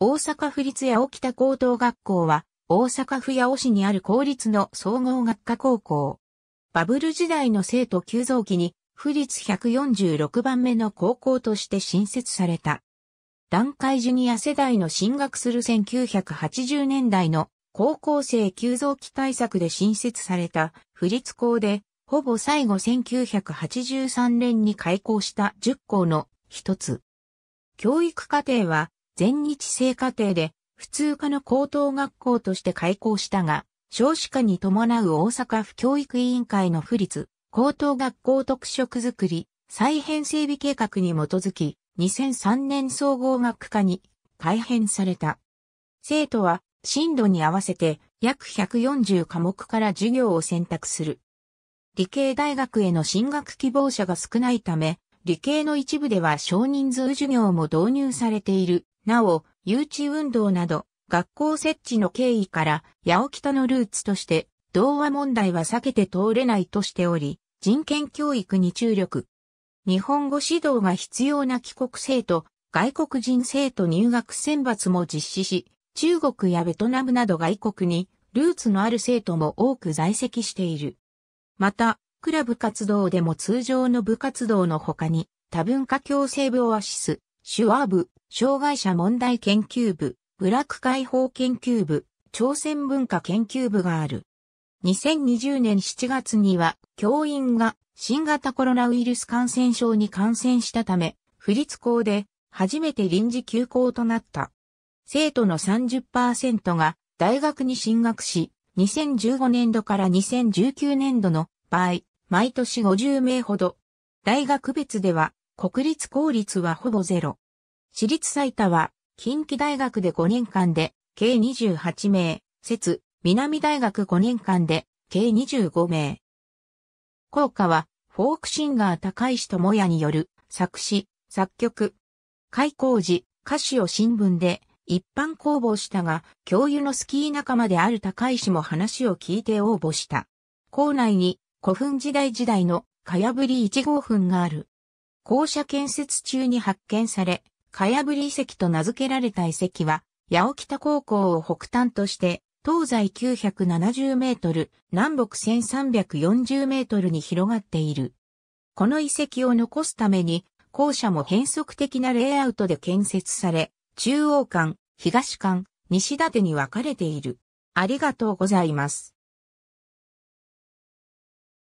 大阪府立八尾北高等学校は、大阪府八尾市にある公立の総合学科高校。バブル時代の生徒急増期に、府立146番目の高校として新設された。段階ジュニア世代の進学する1980年代の高校生急増期対策で新設された府立校で、ほぼ最後1983年に開校した10校の一つ。教育課程は全日制課程で普通科の高等学校として開校したが、少子化に伴う大阪府教育委員会の府立高等学校特色づくり再編整備計画に基づき2003年総合学科に改編された。生徒は進度に合わせて約140科目から授業を選択する。理系大学への進学希望者が少ないため、理系の一部では少人数授業も導入されているなお、誘致運動など、学校設置の経緯から、八尾北のルーツとして、童話問題は避けて通れないとしており、人権教育に注力。日本語指導が必要な帰国生徒、外国人生徒入学選抜も実施し、中国やベトナムなど外国にルーツのある生徒も多く在籍している。また、クラブ活動でも通常の部活動の他に多文化共生部オアシス、手話部、障害者問題研究部、部落解放研究部、朝鮮文化研究部がある。2020年7月には、教員が新型コロナウイルス感染症に感染したため、不立校で初めて臨時休校となった。生徒の30%が大学に進学し、2015年度から2019年度の場合、毎年50名ほど。大学別では国立公立はほぼゼロ。私立最多は、近畿大学で5年間で、計28名、説、南大学5年間で、計25名。校歌は、フォークシンガー高石智也による、作詞、作曲。開講時、歌詞を新聞で、一般公募したが、教諭のスキー仲間である高石も話を聞いて応募した。校内に古墳時代時代のかやぶり1号墳がある。校舎建設中に発見され、かやぶり遺跡と名付けられた遺跡は、八尾北高校を北端として、東西970メートル、南北1340メートルに広がっている。この遺跡を残すために、校舎も変則的なレイアウトで建設され、中央間、東間、西立に分かれている。ありがとうございます。